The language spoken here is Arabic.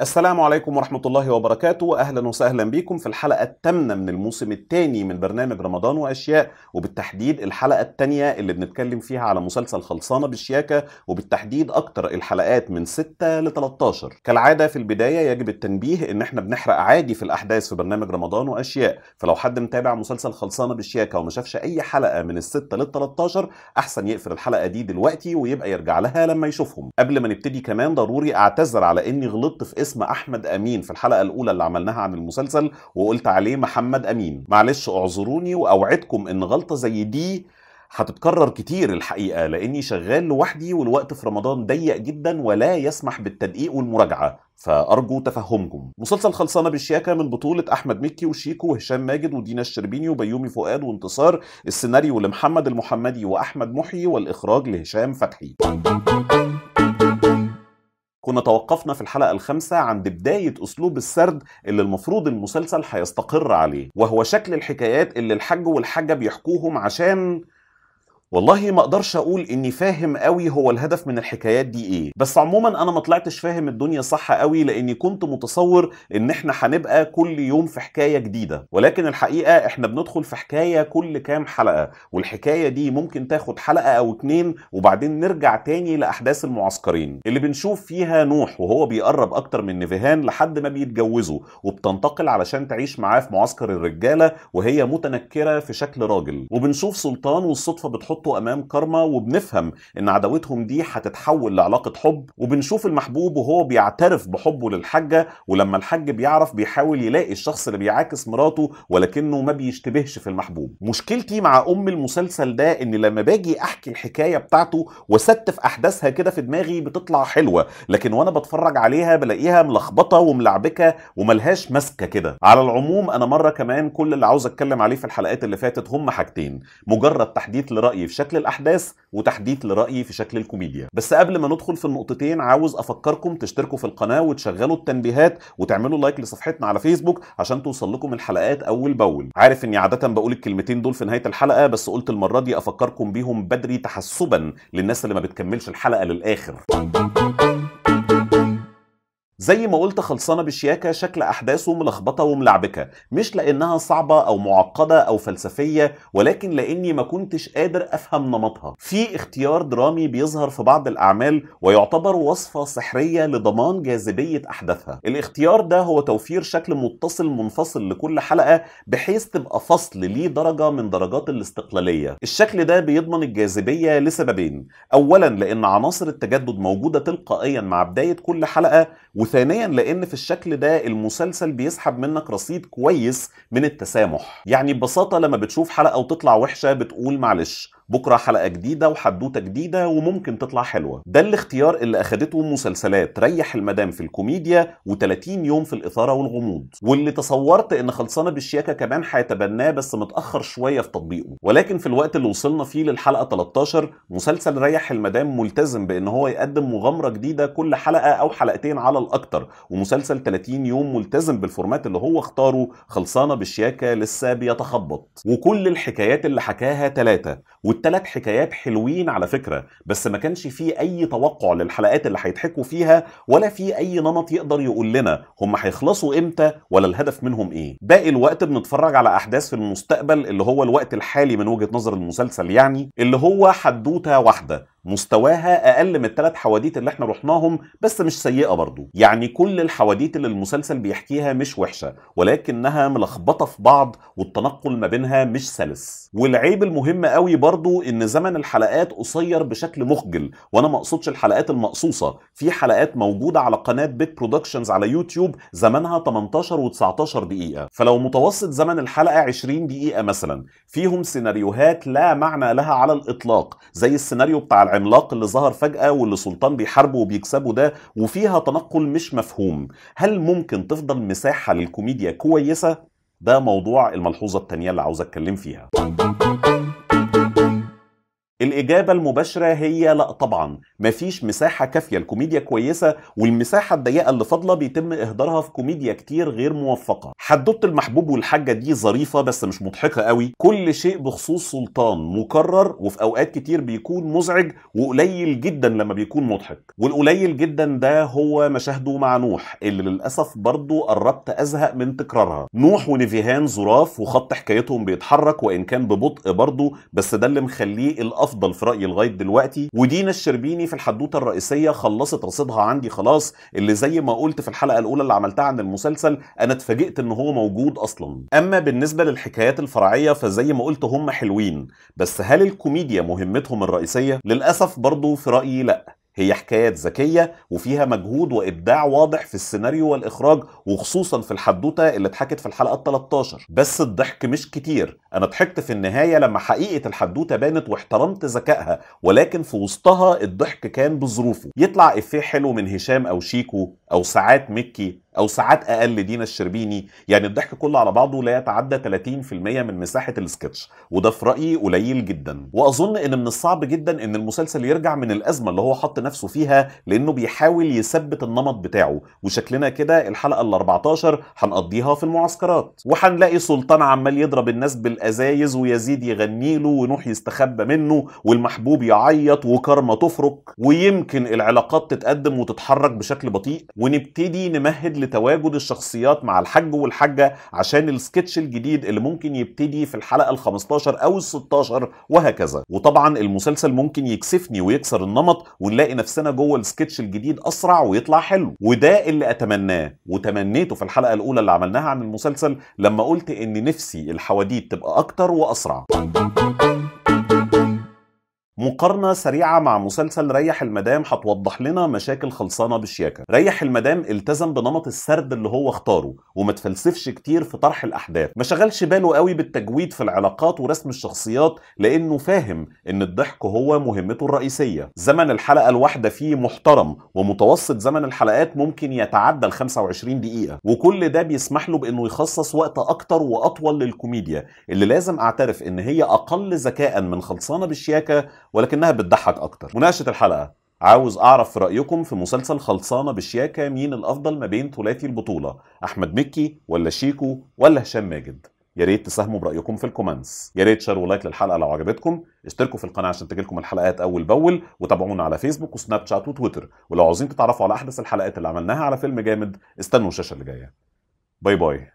السلام عليكم ورحمة الله وبركاته أهلا وسهلا بكم في الحلقة الثامنة من الموسم الثاني من برنامج رمضان وأشياء وبالتحديد الحلقة الثانية اللي بنتكلم فيها على مسلسل خلصانة بالشياكة وبالتحديد أكتر الحلقات من 6 ل 13 كالعادة في البداية يجب التنبيه إن إحنا بنحرق عادي في الأحداث في برنامج رمضان وأشياء فلو حد متابع مسلسل خلصانة بالشياكة وما شافش أي حلقة من ال 6 لل 13 أحسن يقفل الحلقة دي دلوقتي ويبقى يرجع لها لما يشوفهم قبل ما نبتدي كمان ضروري أعتذر على إني غلطت في اسم احمد امين في الحلقه الاولى اللي عملناها عن المسلسل وقلت عليه محمد امين معلش اعذروني واوعدكم ان غلطه زي دي هتتكرر كتير الحقيقه لاني شغال لوحدي والوقت في رمضان ضيق جدا ولا يسمح بالتدقيق والمراجعه فارجو تفهمكم مسلسل خلصانه بالشياكه من بطوله احمد مكي وشيكو وهشام ماجد ودينا الشربيني وبيومي فؤاد وانتصار السيناريو لمحمد المحمدي واحمد محيي والاخراج لهشام فتحي كنا توقفنا في الحلقة الخامسة عند بداية أسلوب السرد اللي المفروض المسلسل هيستقر عليه وهو شكل الحكايات اللي الحج والحاجة بيحكوهم عشان والله ما اقدرش اقول اني فاهم قوي هو الهدف من الحكايات دي ايه بس عموما انا ما طلعتش فاهم الدنيا صح قوي لاني كنت متصور ان احنا هنبقى كل يوم في حكايه جديده ولكن الحقيقه احنا بندخل في حكايه كل كام حلقه والحكايه دي ممكن تاخد حلقه او اتنين وبعدين نرجع تاني لاحداث المعسكرين اللي بنشوف فيها نوح وهو بيقرب اكتر من نيفيهان لحد ما بيتجوزه وبتنتقل علشان تعيش معاه في معسكر الرجاله وهي متنكره في شكل راجل وبنشوف سلطان والصدفه بتحط بيتحطوا امام كارما وبنفهم ان عداوتهم دي هتتحول لعلاقه حب وبنشوف المحبوب وهو بيعترف بحبه للحاجه ولما الحاج بيعرف بيحاول يلاقي الشخص اللي بيعاكس مراته ولكنه ما بيشتبهش في المحبوب مشكلتي مع ام المسلسل ده ان لما باجي احكي الحكايه بتاعته وستف احداثها كده في دماغي بتطلع حلوه لكن وانا بتفرج عليها بلاقيها ملخبطه وملعبكه وملهاش ماسكه كده على العموم انا مره كمان كل اللي عاوز اتكلم عليه في الحلقات اللي فاتت هم حاجتين مجرد تحديث لرايي في شكل الاحداث وتحديث لرايي في شكل الكوميديا بس قبل ما ندخل في النقطتين عاوز افكركم تشتركوا في القناه وتشغلوا التنبيهات وتعملوا لايك لصفحتنا على فيسبوك عشان توصل لكم الحلقات اول باول عارف اني عاده بقول الكلمتين دول في نهايه الحلقه بس قلت المره دي افكركم بيهم بدري تحسبا للناس اللي ما بتكملش الحلقه للاخر زي ما قلت خلصانه بشياكه شكل احداثه ملخبطه وملعبكه مش لانها صعبه او معقده او فلسفيه ولكن لاني ما كنتش قادر افهم نمطها في اختيار درامي بيظهر في بعض الاعمال ويعتبر وصفه سحريه لضمان جاذبيه احداثها الاختيار ده هو توفير شكل متصل منفصل لكل حلقه بحيث تبقى فصل ليه درجه من درجات الاستقلاليه الشكل ده بيضمن الجاذبيه لسببين اولا لان عناصر التجدد موجوده تلقائيا مع بدايه كل حلقه ثانيا لان في الشكل ده المسلسل بيسحب منك رصيد كويس من التسامح يعني ببساطه لما بتشوف حلقه وتطلع وحشه بتقول معلش بكره حلقه جديده وحدوته جديده وممكن تطلع حلوه ده الاختيار اللي اخدته مسلسلات ريح المدام في الكوميديا و30 يوم في الاثاره والغموض واللي تصورت ان خلصانه بالشياكه كمان هيتبناه بس متاخر شويه في تطبيقه ولكن في الوقت اللي وصلنا فيه للحلقه 13 مسلسل ريح المدام ملتزم بان هو يقدم مغامره جديده كل حلقه او حلقتين على الاكتر ومسلسل 30 يوم ملتزم بالفورمات اللي هو اختاره خلصانه بالشياكه لسه بيتخبط وكل الحكايات اللي حكاها ثلاثه ثلاث حكايات حلوين على فكره بس ما كانش فيه اي توقع للحلقات اللي هيتحكوا فيها ولا في اي نمط يقدر يقول لنا هم هيخلصوا امتى ولا الهدف منهم ايه باقي الوقت بنتفرج على احداث في المستقبل اللي هو الوقت الحالي من وجهه نظر المسلسل يعني اللي هو حدوته واحده مستواها اقل من الثلاث حواديت اللي احنا رحناهم بس مش سيئه برضو يعني كل الحواديت اللي المسلسل بيحكيها مش وحشه ولكنها ملخبطه في بعض والتنقل ما بينها مش سلس والعيب المهم قوي برضو ان زمن الحلقات قصير بشكل مخجل وانا ما اقصدش الحلقات المقصوصه في حلقات موجوده على قناه بيك برودكشنز على يوتيوب زمنها 18 و19 دقيقه فلو متوسط زمن الحلقه 20 دقيقه مثلا فيهم سيناريوهات لا معنى لها على الاطلاق زي السيناريو بتاع العملاق اللي ظهر فجأة واللي سلطان بيحاربه وبيكسبه ده وفيها تنقل مش مفهوم هل ممكن تفضل مساحة للكوميديا كويسة؟ ده موضوع الملحوظة التانية اللي عاوز اتكلم فيها الإجابة المباشرة هي لا طبعا مفيش مساحة كافية الكوميديا كويسة والمساحة الضيقة اللي فاضلة بيتم إهدارها في كوميديا كتير غير موفقة حدوتة المحبوب والحاجة دي ظريفة بس مش مضحكة قوي كل شيء بخصوص سلطان مكرر وفي أوقات كتير بيكون مزعج وقليل جدا لما بيكون مضحك والقليل جدا ده هو مشاهده مع نوح اللي للأسف برضه قربت أزهق من تكرارها نوح ونيفيهان ظراف وخط حكايتهم بيتحرك وإن كان ببطء برضه بس ده اللي مخليه الأفضل الافضل في رايي لغايه دلوقتي ودينا الشربيني في الحدوته الرئيسيه خلصت رصيدها عندي خلاص اللي زي ما قلت في الحلقه الاولى اللي عملتها عن المسلسل انا اتفاجئت ان هو موجود اصلا اما بالنسبه للحكايات الفرعيه فزي ما قلت هم حلوين بس هل الكوميديا مهمتهم الرئيسيه للاسف برضو في رايي لا هي حكايات ذكيه وفيها مجهود وابداع واضح في السيناريو والاخراج وخصوصا في الحدوته اللي اتحكت في الحلقه 13 بس الضحك مش كتير انا ضحكت في النهايه لما حقيقه الحدوته بانت واحترمت ذكائها ولكن في وسطها الضحك كان بظروفه يطلع افيه حلو من هشام او شيكو او ساعات مكي او ساعات اقل دينا الشربيني يعني الضحك كله على بعضه لا يتعدى 30% من مساحه السكتش وده في رايي قليل جدا واظن ان من الصعب جدا ان المسلسل يرجع من الازمه اللي هو حط نفسه فيها لانه بيحاول يثبت النمط بتاعه وشكلنا كده الحلقه ال 14 هنقضيها في المعسكرات وهنلاقي سلطان عمال يضرب الناس بالازايز ويزيد يغني له ونوح يستخبى منه والمحبوب يعيط وكارما تفرك ويمكن العلاقات تتقدم وتتحرك بشكل بطيء ونبتدي نمهد لتواجد الشخصيات مع الحج والحجة عشان السكتش الجديد اللي ممكن يبتدي في الحلقة ال 15 أو ال 16 وهكذا وطبعا المسلسل ممكن يكسفني ويكسر النمط ونلاقي نفسنا جوه السكتش الجديد أسرع ويطلع حلو وده اللي أتمناه وتمنيته في الحلقة الأولى اللي عملناها عن المسلسل لما قلت إن نفسي الحواديت تبقى أكتر وأسرع مقارنة سريعة مع مسلسل ريح المدام هتوضح لنا مشاكل خلصانة بشياكة ريح المدام التزم بنمط السرد اللي هو اختاره وما تفلسفش كتير في طرح الأحداث ما شغلش باله قوي بالتجويد في العلاقات ورسم الشخصيات لأنه فاهم إن الضحك هو مهمته الرئيسية زمن الحلقة الواحدة فيه محترم ومتوسط زمن الحلقات ممكن يتعدى ال 25 دقيقة وكل ده بيسمح له بإنه يخصص وقت أكتر وأطول للكوميديا اللي لازم أعترف إن هي أقل ذكاء من خلصانة بشياكة ولكنها بتضحك اكتر مناقشه الحلقه عاوز اعرف في رايكم في مسلسل خلصانه بشياكه مين الافضل ما بين ثلاثي البطوله احمد مكي ولا شيكو ولا هشام ماجد يا ريت تساهموا برايكم في الكومنتس يا ريت شير ولايك للحلقه لو عجبتكم اشتركوا في القناه عشان تجيلكم الحلقات اول باول وتابعونا على فيسبوك وسناب شات وتويتر ولو عاوزين تتعرفوا على احدث الحلقات اللي عملناها على فيلم جامد استنوا الشاشه اللي جايه باي باي